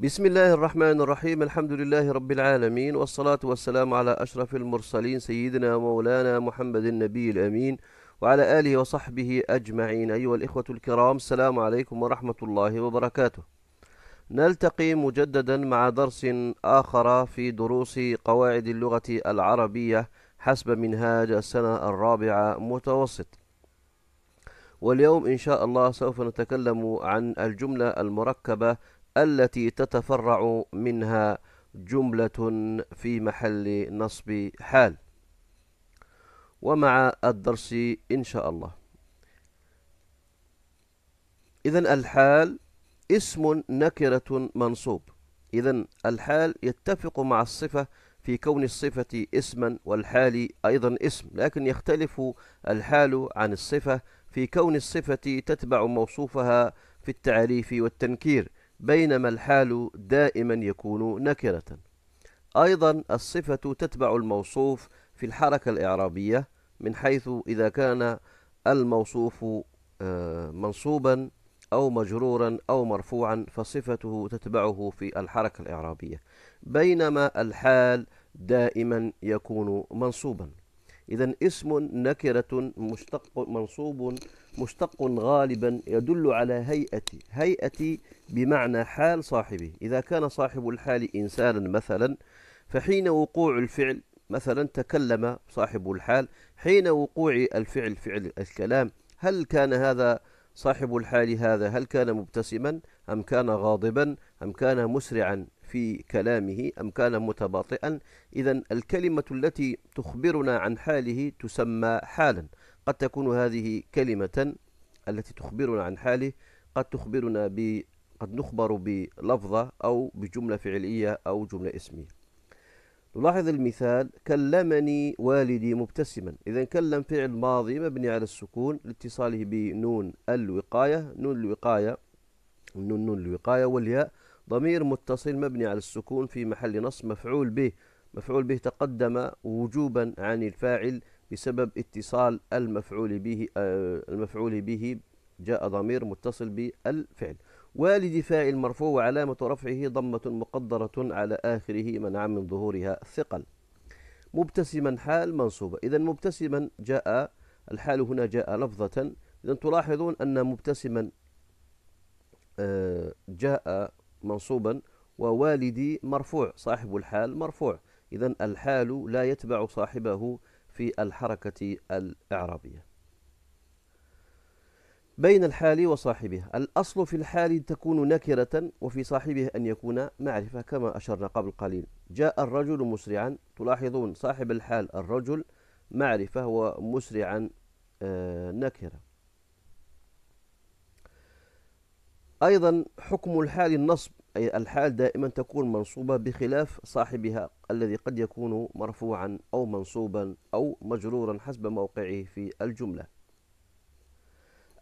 بسم الله الرحمن الرحيم الحمد لله رب العالمين والصلاة والسلام على أشرف المرسلين سيدنا ومولانا محمد النبي الأمين وعلى آله وصحبه أجمعين أيها الإخوة الكرام السلام عليكم ورحمة الله وبركاته نلتقي مجددا مع درس آخر في دروس قواعد اللغة العربية حسب منهاج السنة الرابعة متوسط واليوم إن شاء الله سوف نتكلم عن الجملة المركبة التي تتفرع منها جملة في محل نصب حال ومع الدرس إن شاء الله إذا الحال اسم نكرة منصوب إذا الحال يتفق مع الصفة في كون الصفة اسما والحال أيضا اسم لكن يختلف الحال عن الصفة في كون الصفة تتبع موصوفها في التعريف والتنكير بينما الحال دائما يكون نكرة أيضا الصفة تتبع الموصوف في الحركة الإعرابية من حيث إذا كان الموصوف آه، منصوبا أو مجرورا أو مرفوعا فصفته تتبعه في الحركة الإعرابية بينما الحال دائما يكون منصوبا إذا اسم نكرة مشتق منصوب مشتق غالبا يدل على هيئة هيئة بمعنى حال صاحبه إذا كان صاحب الحال إنسانا مثلا فحين وقوع الفعل مثلا تكلم صاحب الحال حين وقوع الفعل فعل الكلام هل كان هذا صاحب الحال هذا هل كان مبتسما أم كان غاضبا أم كان مسرعا في كلامه أم كان متباطئا إذا الكلمة التي تخبرنا عن حاله تسمى حالا قد تكون هذه كلمة التي تخبرنا عن حاله قد تخبرنا ب قد نخبر بلفظة أو بجملة فعلية أو جملة اسمية نلاحظ المثال كلمني والدي مبتسما إذا كلم فعل ماضي مبني على السكون لاتصاله بنون الوقاية نون الوقاية نون نون الوقاية والياء ضمير متصل مبني على السكون في محل نص مفعول به مفعول به تقدم وجوبا عن الفاعل بسبب اتصال المفعول به آه، المفعول به جاء ضمير متصل بالفعل والد فاعل مرفوع وعلامة رفعه ضمة مقدرة على آخره منع من ظهورها الثقل مبتسما حال منصوبة إذا مبتسما جاء الحال هنا جاء لفظة إذا تلاحظون أن مبتسما آه، جاء منصوبا ووالدي مرفوع صاحب الحال مرفوع إذا الحال لا يتبع صاحبه في الحركة الإعرابية بين الحال وصاحبها الأصل في الحال تكون نكرة وفي صاحبه أن يكون معرفة كما أشرنا قبل قليل جاء الرجل مسرعا تلاحظون صاحب الحال الرجل معرفة ومسرعا آه، نكرة أيضا حكم الحال النصب أي الحال دائما تكون منصوبة بخلاف صاحبها الذي قد يكون مرفوعا أو منصوبا أو مجرورا حسب موقعه في الجملة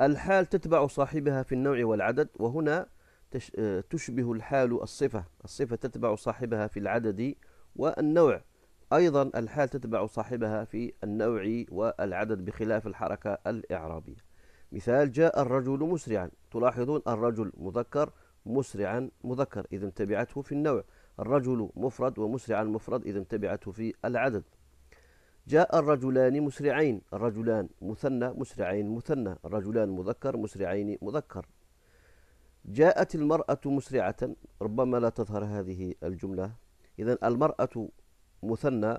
الحال تتبع صاحبها في النوع والعدد وهنا آه، تشبه الحال الصفة الصفة تتبع صاحبها في العدد والنوع أيضا الحال تتبع صاحبها في النوع والعدد بخلاف الحركة الإعرابية مثال جاء الرجل مسرعا تلاحظون الرجل مذكر مسرعا مذكر إذا تبعته في النوع الرجل مفرد ومسرعا مفرد إذا تبعته في العدد جاء الرجلان مسرعين الرجلان مثنى مسرعين مثنى الرجلان مذكر مسرعين مذكر جاءت المرأة مسرعة ربما لا تظهر هذه الجملة إذا المرأة مثنى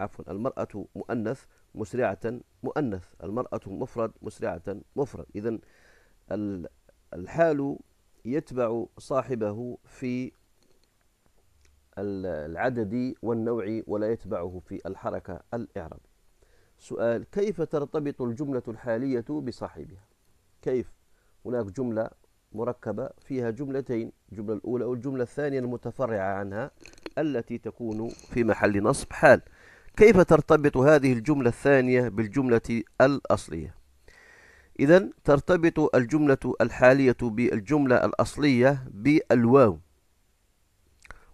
عفوا المرأة مؤنث مسرعة مؤنث المرأة مفرد مسرعة مفرد إذا الحال يتبع صاحبه في العدد والنوع ولا يتبعه في الحركة الإعراب سؤال كيف ترتبط الجملة الحالية بصاحبها كيف هناك جملة مركبة فيها جملتين الجملة الأولى والجملة الثانية المتفرعة عنها التي تكون في محل نصب حال كيف ترتبط هذه الجملة الثانية بالجملة الأصلية إذا ترتبط الجملة الحالية بالجملة الأصلية بالواو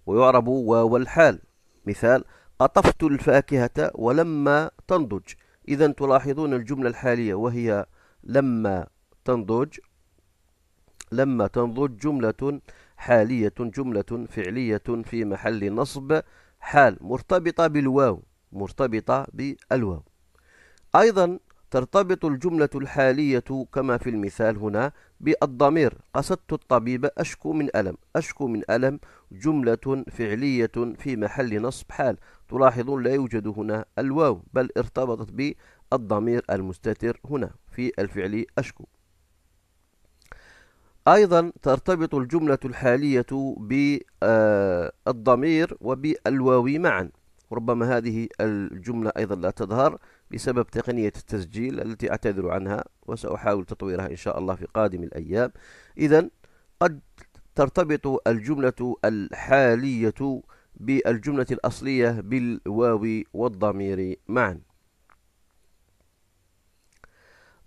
ويعرب واو الحال مثال قطفت الفاكهة ولما تنضج إذا تلاحظون الجملة الحالية وهي لما تنضج لما تنضج جملة حالية جملة فعلية في محل نصب حال مرتبطة بالواو مرتبطة بالواو أيضا ترتبط الجملة الحالية كما في المثال هنا بالضمير قصدت الطبيب أشكو من ألم أشكو من ألم جملة فعلية في محل نصب حال تلاحظون لا يوجد هنا الواو بل ارتبطت بالضمير المستتر هنا في الفعل أشكو أيضا ترتبط الجملة الحالية بالضمير آه، وبالواو معا وربما هذه الجملة أيضا لا تظهر بسبب تقنية التسجيل التي أعتذر عنها وسأحاول تطويرها إن شاء الله في قادم الأيام إذا قد ترتبط الجملة الحالية بالجملة الأصلية بالواو والضمير معا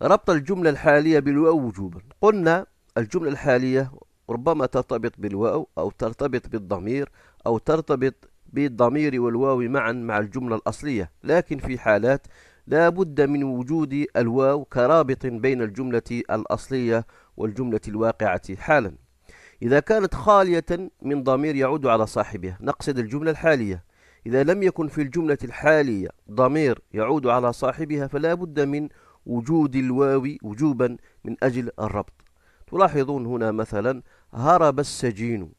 ربط الجملة الحالية بالواو وجوبا قلنا الجملة الحالية ربما ترتبط بالواو أو ترتبط بالضمير أو ترتبط بالضمير والواو معا مع الجملة الأصلية لكن في حالات لا بد من وجود الواو كرابط بين الجملة الأصلية والجملة الواقعة حالا إذا كانت خالية من ضمير يعود على صاحبها نقصد الجملة الحالية إذا لم يكن في الجملة الحالية ضمير يعود على صاحبها فلا بد من وجود الواو وجوبا من أجل الربط تلاحظون هنا مثلا هرب السجين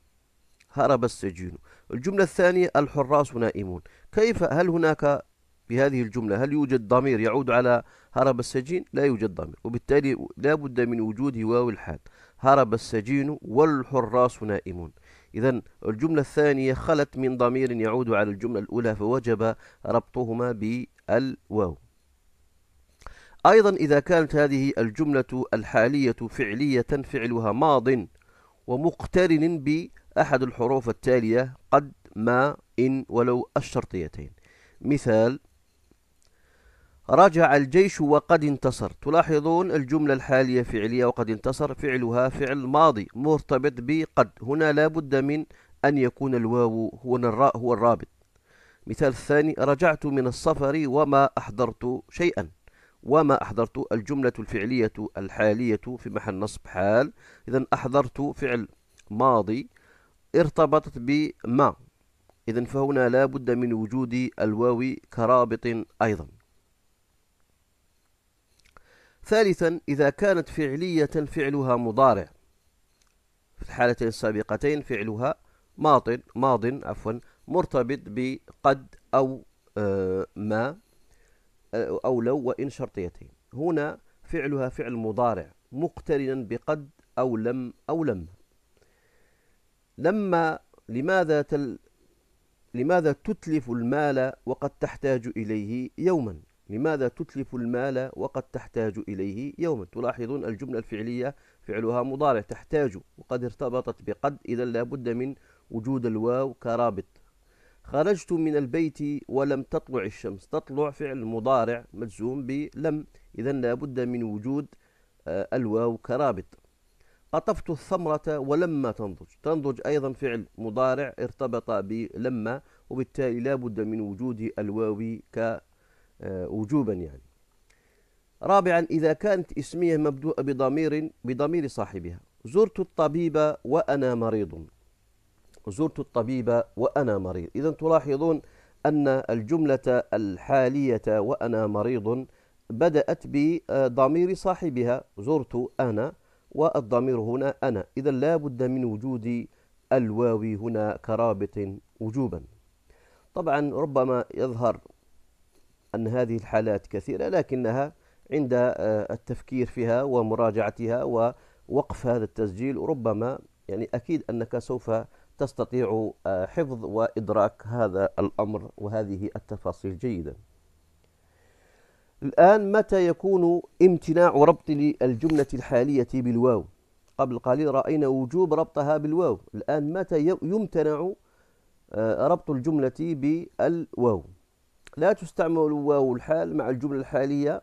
هرب السجين الجملة الثانية الحراس نائمون كيف هل هناك في هذه الجملة هل يوجد ضمير يعود على هرب السجين لا يوجد ضمير وبالتالي لا بد من وجود واو الحال هرب السجين والحراس نائمون إذا الجملة الثانية خلت من ضمير يعود على الجملة الأولى فوجب ربطهما بالواو أيضا إذا كانت هذه الجملة الحالية فعلية فعلها ماض ومقترن ب أحد الحروف التالية قد ما إن ولو الشرطيتين مثال رجع الجيش وقد انتصر تلاحظون الجملة الحالية فعلية وقد انتصر فعلها فعل ماضي مرتبط بقد هنا لابد من أن يكون الواو هو الراء هو الرابط مثال الثاني رجعت من السفر وما أحضرت شيئا وما أحضرت الجملة الفعلية الحالية في محل نصب حال إذا أحضرت فعل ماضي ارتبطت بما إذا فهنا لا بد من وجود الواو كرابط أيضا ثالثا إذا كانت فعلية فعلها مضارع في الحالتين السابقتين فعلها ماض ماض عفوا مرتبط بقد أو آه، ما آه، أو لو وإن شرطيتين هنا فعلها فعل مضارع مقترنا بقد أو لم أو لم لما لماذا تل لماذا تتلف المال وقد تحتاج إليه يوما لماذا تتلف المال وقد تحتاج إليه يوما تلاحظون الجملة الفعلية فعلها مضارع تحتاج وقد ارتبطت بقد إذا لابد من وجود الواو كرابط خرجت من البيت ولم تطلع الشمس تطلع فعل مضارع مجزوم بلم إذا لابد من وجود آه، الواو كرابط قطفت الثمرة ولما تنضج تنضج أيضا فعل مضارع ارتبط بلما وبالتالي لا بد من وجود الواو آه، وجوبا يعني رابعا إذا كانت اسمية مبدوءة بضمير بضمير صاحبها زرت الطبيب وأنا مريض زرت الطبيب وأنا مريض إذا تلاحظون أن الجملة الحالية وأنا مريض بدأت بضمير صاحبها زرت أنا والضمير هنا أنا إذا لا بد من وجود الواو هنا كرابط وجوبا طبعا ربما يظهر أن هذه الحالات كثيرة لكنها عند آه، التفكير فيها ومراجعتها ووقف هذا التسجيل ربما يعني أكيد أنك سوف تستطيع آه، حفظ وإدراك هذا الأمر وهذه التفاصيل جيداً الآن متى يكون امتناع ربط الجملة الحالية بالواو قبل قليل رأينا وجوب ربطها بالواو الآن متى يمتنع آه، ربط الجملة بالواو لا تستعمل واو الحال مع الجملة الحالية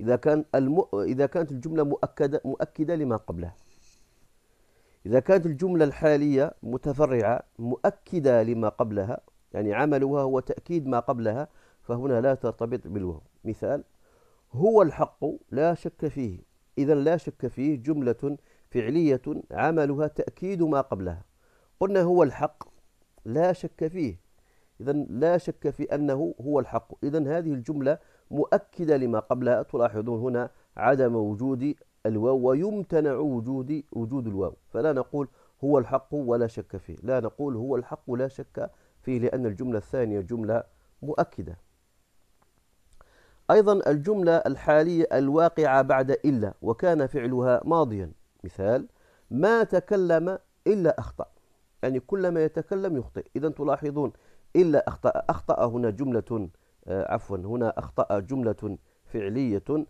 إذا كان الم... إذا كانت الجملة مؤكدة مؤكدة لما قبلها إذا كانت الجملة الحالية متفرعة مؤكدة لما قبلها يعني عملها هو تأكيد ما قبلها فهنا لا ترتبط بالواو مثال هو الحق لا شك فيه إذا لا شك فيه جملة فعلية عملها تأكيد ما قبلها قلنا هو الحق لا شك فيه إذا لا شك في أنه هو الحق إذا هذه الجملة مؤكدة لما قبلها تلاحظون هنا عدم وجود الواو ويمتنع وجود وجود الواو فلا نقول هو الحق ولا شك فيه لا نقول هو الحق لا شك فيه لأن الجملة الثانية جملة مؤكدة أيضا الجملة الحالية الواقعة بعد إلا وكان فعلها ماضيا مثال ما تكلم إلا أخطأ يعني كلما يتكلم يخطئ إذا تلاحظون إلا أخطأ أخطأ هنا جملة آه، عفوا هنا أخطأ جملة فعلية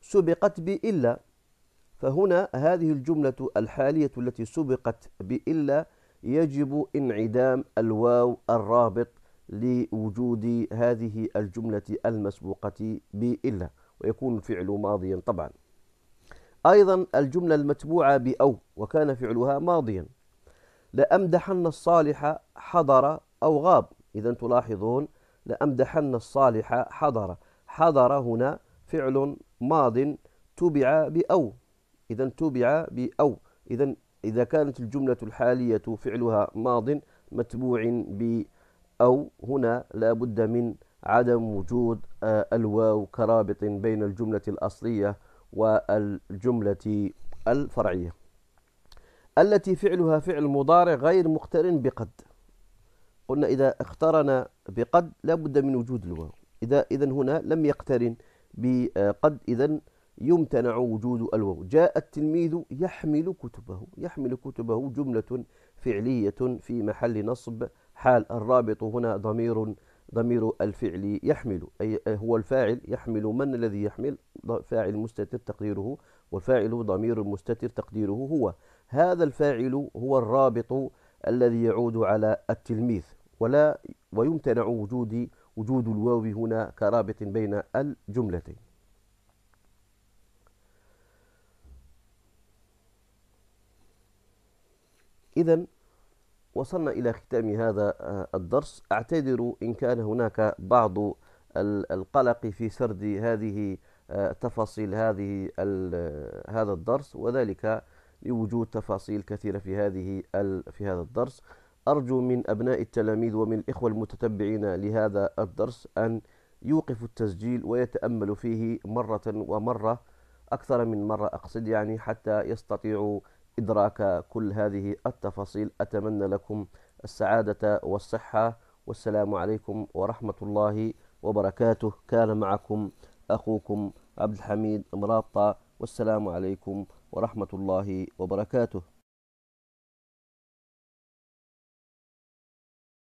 سبقت بإلا فهنا هذه الجملة الحالية التي سبقت بإلا يجب انعدام الواو الرابط لوجود هذه الجملة المسبوقة بإلا ويكون الفعل ماضيا طبعا أيضا الجملة المتبوعة بأو وكان فعلها ماضيا لأمدحن الصالح حضر أو غاب إذا تلاحظون لأمدحن الصالح حضر حضر هنا فعل ماض تبع بأو إذا تبع بأو إذا إذا كانت الجملة الحالية فعلها ماض متبوع بأو أو هنا لابد من عدم وجود آه، الواو كرابط بين الجملة الأصلية والجملة الفرعية التي فعلها فعل مضارع غير مقترن بقد قلنا إذا اقترن بقد لابد من وجود الواو إذا إذا هنا لم يقترن بقد إذا يمتنع وجود الواو جاء التلميذ يحمل كتبه يحمل كتبه جملة فعلية في محل نصب حال الرابط هنا ضمير ضمير الفعل يحمل أي هو الفاعل يحمل من الذي يحمل فاعل مستتر تقديره والفاعل ضمير مستتر تقديره هو هذا الفاعل هو الرابط الذي يعود على التلميذ ولا ويمتنع وجود وجود الواو هنا كرابط بين الجملتين إذا وصلنا إلى ختام هذا آه، الدرس أعتذر إن كان هناك بعض القلق في سرد هذه آه، تفاصيل هذه هذا الدرس وذلك لوجود تفاصيل كثيرة في هذه في هذا الدرس أرجو من أبناء التلاميذ ومن الإخوة المتتبعين لهذا الدرس أن يوقفوا التسجيل ويتأملوا فيه مرة ومرة أكثر من مرة أقصد يعني حتى يستطيعوا إدراك كل هذه التفاصيل أتمنى لكم السعادة والصحة والسلام عليكم ورحمة الله وبركاته كان معكم أخوكم عبد الحميد مرابطة والسلام عليكم ورحمة الله وبركاته